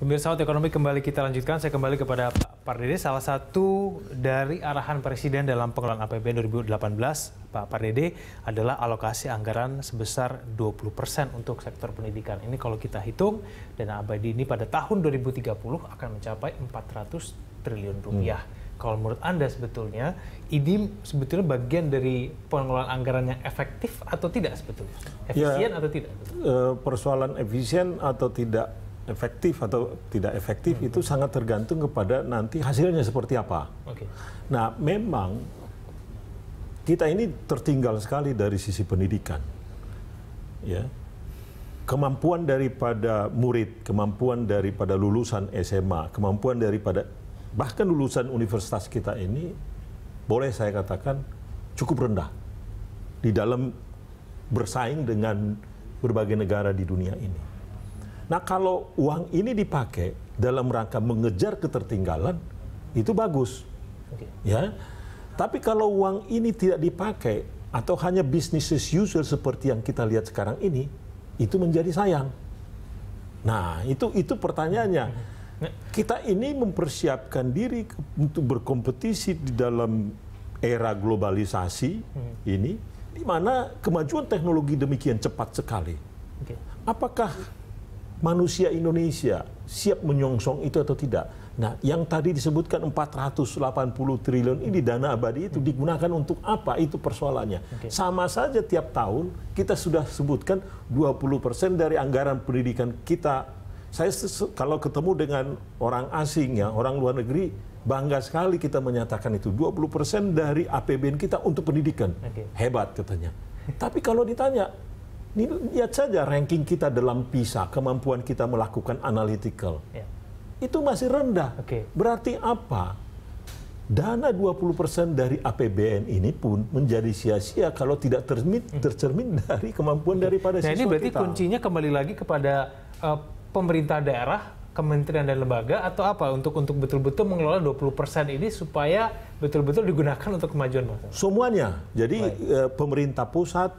Pemirsa Out Ekonomi kembali kita lanjutkan. Saya kembali kepada Pak Pardede, salah satu dari arahan Presiden dalam pengelolaan APBN 2018, Pak Pardede, adalah alokasi anggaran sebesar 20% untuk sektor pendidikan. Ini kalau kita hitung, dana abadi ini pada tahun 2030 akan mencapai 400 triliun hmm. rupiah. Hmm. Kalau menurut Anda sebetulnya, ini sebetulnya bagian dari pengelolaan anggaran yang efektif atau tidak sebetulnya? Ya. Efisien ya, atau tidak? Eh, persoalan efisien atau tidak efektif atau tidak efektif hmm. itu sangat tergantung kepada nanti hasilnya seperti apa. Okay. Nah, memang kita ini tertinggal sekali dari sisi pendidikan. Ya. Kemampuan daripada murid, kemampuan daripada lulusan SMA, kemampuan daripada bahkan lulusan universitas kita ini boleh saya katakan cukup rendah di dalam bersaing dengan berbagai negara di dunia ini. Nah kalau uang ini dipakai dalam rangka mengejar ketertinggalan, itu bagus. Okay. Ya, tapi kalau uang ini tidak dipakai atau hanya bisnis as usual seperti yang kita lihat sekarang ini, itu menjadi sayang. Nah, itu itu pertanyaannya. Mm-hmm. Nah. Kita ini mempersiapkan diri untuk berkompetisi di dalam era globalisasi mm-hmm. ini, di mana kemajuan teknologi demikian cepat sekali. Apakah manusia Indonesia siap menyongsong itu atau tidak. Nah, yang tadi disebutkan 480 triliun ini dana abadi itu digunakan untuk apa? Itu persoalannya. Okay. Sama saja tiap tahun kita sudah sebutkan 20% dari anggaran pendidikan kita. Saya kalau ketemu dengan orang asing ya, orang luar negeri bangga sekali kita menyatakan itu 20% dari APBN kita untuk pendidikan. Okay. Hebat katanya. Tapi kalau ditanya lihat saja ranking kita dalam PISA, kemampuan kita melakukan analytical. Ya. Itu masih rendah. Okay. Berarti apa? Dana 20% dari APBN ini pun menjadi sia-sia kalau tidak hmm. tercermin dari kemampuan okay. daripada nah, siswa kita. ini berarti kita. kuncinya kembali lagi kepada uh, pemerintah daerah, kementerian dan lembaga atau apa untuk untuk betul-betul mengelola 20% ini supaya betul-betul digunakan untuk kemajuan Semuanya. Jadi Uh, pemerintah pusat,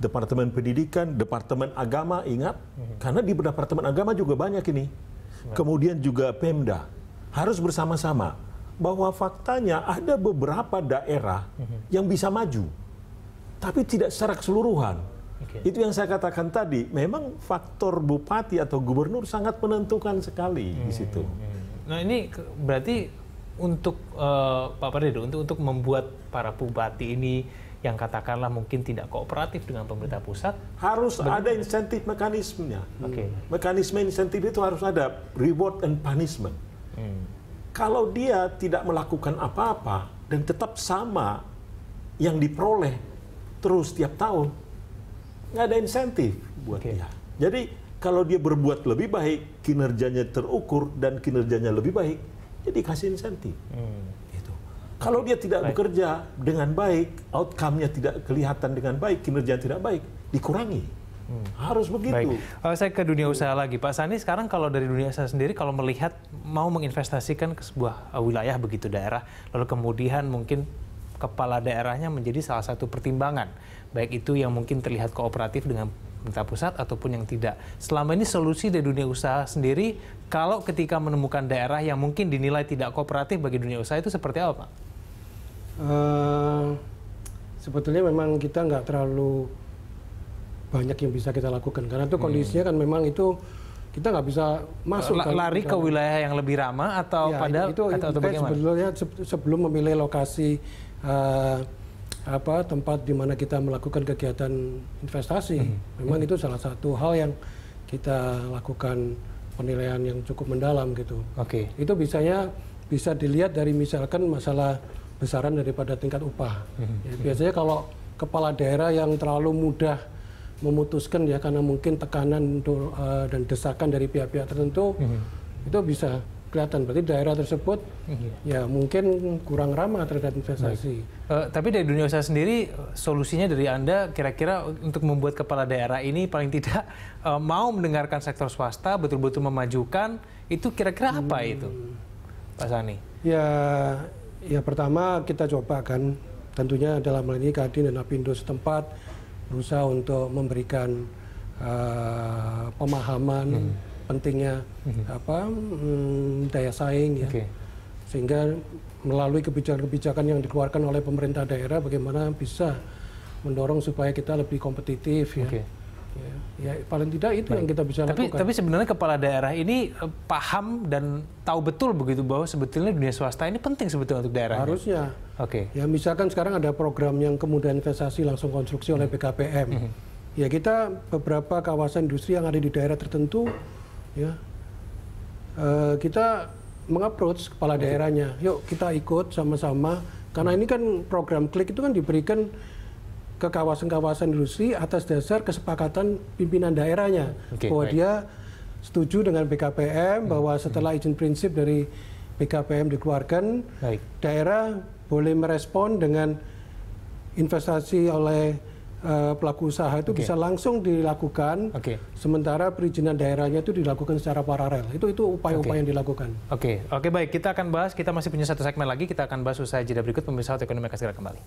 Departemen Pendidikan, Departemen Agama, ingat, hmm. karena di Departemen Agama juga banyak ini. Hmm. Kemudian juga Pemda harus bersama-sama bahwa faktanya ada beberapa daerah hmm. yang bisa maju, tapi tidak secara keseluruhan. Okay. Itu yang saya katakan tadi, memang faktor bupati atau gubernur sangat menentukan sekali hmm. di situ. Hmm, hmm. Nah ini berarti untuk uh, Pak Pardedo untuk untuk membuat para bupati ini yang katakanlah mungkin tidak kooperatif dengan pemerintah pusat harus ber- ada insentif mekanismenya. Okay. Mekanisme insentif itu harus ada reward and punishment. Hmm. Kalau dia tidak melakukan apa-apa dan tetap sama yang diperoleh terus tiap tahun, nggak ada insentif buat okay. dia. Jadi kalau dia berbuat lebih baik, kinerjanya terukur dan kinerjanya lebih baik, jadi kasih insentif. Hmm. Kalau dia tidak baik. bekerja dengan baik, outcome-nya tidak kelihatan dengan baik, kinerja tidak baik, dikurangi. Hmm. Harus begitu. Baik. Uh, saya ke dunia usaha lagi, Pak Sani. Sekarang kalau dari dunia usaha sendiri, kalau melihat mau menginvestasikan ke sebuah eh, wilayah begitu daerah, lalu kemudian mungkin kepala daerahnya menjadi salah satu pertimbangan, baik itu yang mungkin terlihat kooperatif dengan pemerintah pusat ataupun yang tidak. Selama ini solusi dari dunia usaha sendiri, kalau ketika menemukan daerah yang mungkin dinilai tidak kooperatif bagi dunia usaha itu seperti apa, Pak? Uh, sebetulnya memang kita nggak terlalu banyak yang bisa kita lakukan karena itu hmm. kondisinya hmm. kan memang itu kita nggak bisa masuk lari kan lari ke wilayah yang lebih ramah atau ya, pada itu, itu, atau, itu atau sebetulnya sebelum memilih lokasi uh, apa tempat di mana kita melakukan kegiatan investasi. -hmm. Memang -hmm. itu salah satu hal yang kita lakukan penilaian yang cukup mendalam gitu. Oke. Okay. Itu bisanya bisa dilihat dari misalkan masalah besaran daripada tingkat upah. -hmm. ya, biasanya kalau kepala daerah yang terlalu mudah memutuskan ya karena mungkin tekanan eh, dan desakan dari pihak-pihak tertentu -hmm. itu bisa kelihatan berarti daerah tersebut iya. ya mungkin kurang ramah terhadap investasi. Uh, tapi dari dunia usaha sendiri solusinya dari anda kira-kira untuk membuat kepala daerah ini paling tidak uh, mau mendengarkan sektor swasta betul-betul memajukan itu kira-kira apa hmm. itu, Pak Sani? Ya, ya pertama kita coba kan tentunya dalam hal ini Kadin dan Apindo setempat berusaha untuk memberikan uh, pemahaman. Hmm pentingnya hmm. apa hmm, daya saing ya. Okay. Sehingga melalui kebijakan-kebijakan yang dikeluarkan oleh pemerintah daerah bagaimana bisa mendorong supaya kita lebih kompetitif ya. Okay. Ya, ya paling tidak itu Baik. yang kita bisa tapi, lakukan. Tapi sebenarnya kepala daerah ini eh, paham dan tahu betul begitu bahwa sebetulnya dunia swasta ini penting sebetulnya untuk daerah. Harusnya. Oke. Okay. Ya misalkan sekarang ada program yang kemudian investasi langsung konstruksi oleh BKPM. Mhm. Mm -hmm. Ya kita beberapa kawasan industri yang ada di daerah tertentu ya uh, kita mengapproach kepala daerahnya yuk kita ikut sama-sama karena ini kan program klik itu kan diberikan ke kawasan-kawasan industri atas dasar kesepakatan pimpinan daerahnya okay, bahwa baik. dia setuju dengan BKPM hmm, bahwa hmm. setelah izin prinsip dari BKPM dikeluarkan baik. daerah boleh merespon dengan investasi oleh uh, pelaku usaha itu okay. bisa langsung dilakukan. Okay. Sementara perizinan daerahnya itu dilakukan secara paralel. Itu itu upaya-upaya okay. yang dilakukan. Oke, okay. oke okay, baik. Kita akan bahas. Kita masih punya satu segmen lagi. Kita akan bahas usai jeda berikut. Pemirsa Ekonomi akan segera kembali.